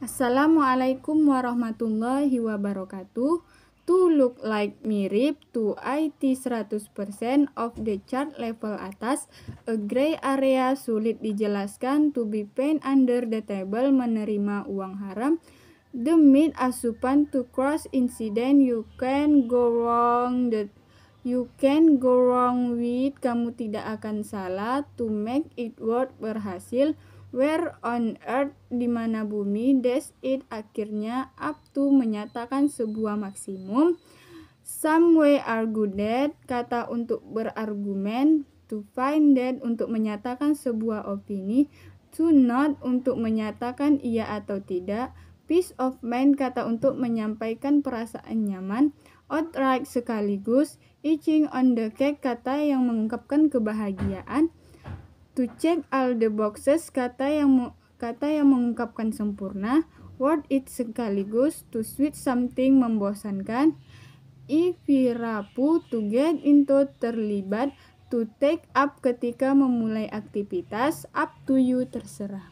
Assalamualaikum warahmatullahi wabarakatuh. To look like mirip to IT 100% of the chart level atas, a gray area sulit dijelaskan to be paint under the table menerima uang haram, the mid asupan to cross incident you can go wrong the You can go wrong with kamu tidak akan salah to make it work berhasil Where on earth, di mana bumi, does it akhirnya up to menyatakan sebuah maksimum. Some way argued, kata untuk berargumen, to find that untuk menyatakan sebuah opini, to not untuk menyatakan iya atau tidak, peace of mind kata untuk menyampaikan perasaan nyaman, outright sekaligus, itching on the cake kata yang mengungkapkan kebahagiaan, To check all the boxes, kata yang kata yang mengungkapkan sempurna, word it sekaligus to switch something membosankan, ifirapu to get into terlibat, to take up ketika memulai aktivitas, up to you terserah.